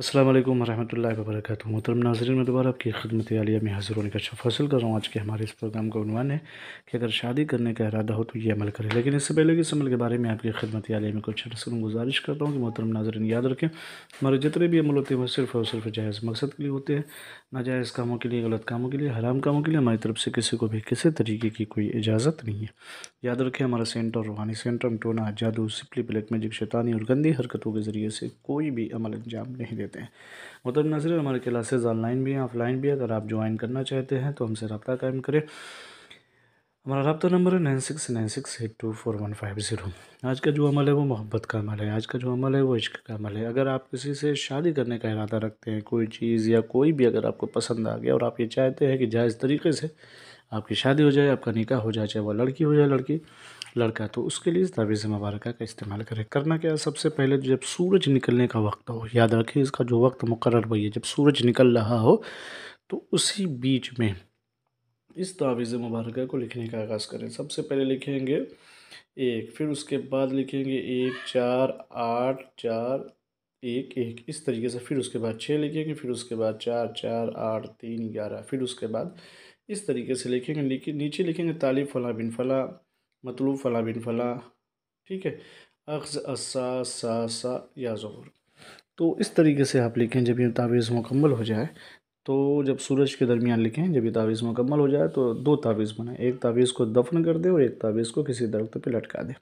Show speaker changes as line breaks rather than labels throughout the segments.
असलम वरहमल वर्क मोहतरम नाजरन में दोबारा आपकी खदमत आलिया में हाजिर होने का शफ हासिल कर रहा हूँ आज के हमारे इस प्रोग्राम का उनवान है कि अगर शादी करने का इरादा हो तो ये अमल करें लेकिन इससे पहले कि इस अमल के बारे में आपकी खदमत आलिया में कुछ रसूल गुजारिश करता हूँ कि मोहतरम नाजरन याद रखें हमारे जितने भी अमल होते हैं वो सिर्फ और सिर्फ जायज़ मकसद के लिए होते हैं नाजायज़ कामों के लिए गलत कामों के लिए हराम कामों के लिए हमारी तरफ से किसी को भी किसी तरीके की कोई इजाज़त नहीं है याद रखें हमारा सेंटर रूहानी सेंटर टोना जादू सिपली ब्लैक मैजिक शैतानी और गंदी हरकतों के ज़रिए से कोई भी अमल अंजाम नहीं दे देते हैं मतलब नजर हमारे क्लासेज ऑनलाइन भी हैं ऑफलाइन भी है अगर आप ज्वाइन करना चाहते हैं तो हमसे रबता कायम करें हमारा रबता नंबर है nine six nine six eight two four one five zero आज का जो अमल है वो मोहब्बत का अमल है आज का जो अमल है वो इश्क का अमल है अगर आप किसी से शादी करने का इरादा रखते हैं कोई चीज़ या कोई भी अगर आपको पसंद आ गया और आप ये चाहते हैं कि जायज़ तरीके से आपकी शादी हो जाए आपका निकाह हो जाए चाहे वह लड़की हो जाए लड़की लड़का तो उसके लिए इस तावीज़ मुबारक का इस्तेमाल करें करना क्या है सबसे पहले जब सूरज निकलने का वक्त हो याद रखिए इसका जो वक्त मुकर हुई है जब सूरज निकल रहा हो तो उसी बीच में इस तावीज़ मुबारक को लिखने का आगाज़ करें सबसे पहले लिखेंगे एक फिर उसके बाद लिखेंगे एक चार आठ चार एक एक इस तरीके से फिर उसके बाद छः लिखेंगे फिर उसके बाद चार चार आठ तीन ग्यारह फिर उसके बाद इस तरीके से लिखेंगे नीचे लिखेंगे तालिब फ़ला बिन फ़ला मतलूब फ़ला बिन फ़ला ठीक है अक्स असा सा सा या ज़ोर तो इस तरीके से आप लिखें जब ये तावीज़ मुकम्मल हो जाए तो जब सूरज के दरमियान लिखें जब ये तावीज़ मुकम्मल हो जाए तो दो तावीज़ बनाएं एक तावीज़ को दफन कर दें और एक तावीज़ को किसी दरख्त पर लटका दें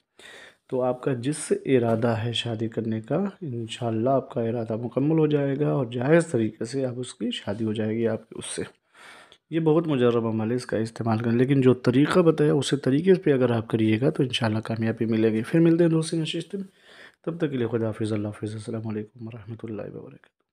तो आपका जिस इरादा है शादी करने का इन आपका इरादा मुकम्मल हो जाएगा और जायज़ तरीके से आप उसकी शादी हो जाएगी आपकी उससे ये बहुत मुजरब अमल है इसका इस्तेमाल करें लेकिन जो तरीका बताया उसी तरीके पे अगर आप करिएगा तो इन कामयाबी मिलेगी फिर मिलते हैं दूसरी नशिस्त में तब तक के लिए खुदा हाफिज़ अल्लाह हाफिज़ अल्लाम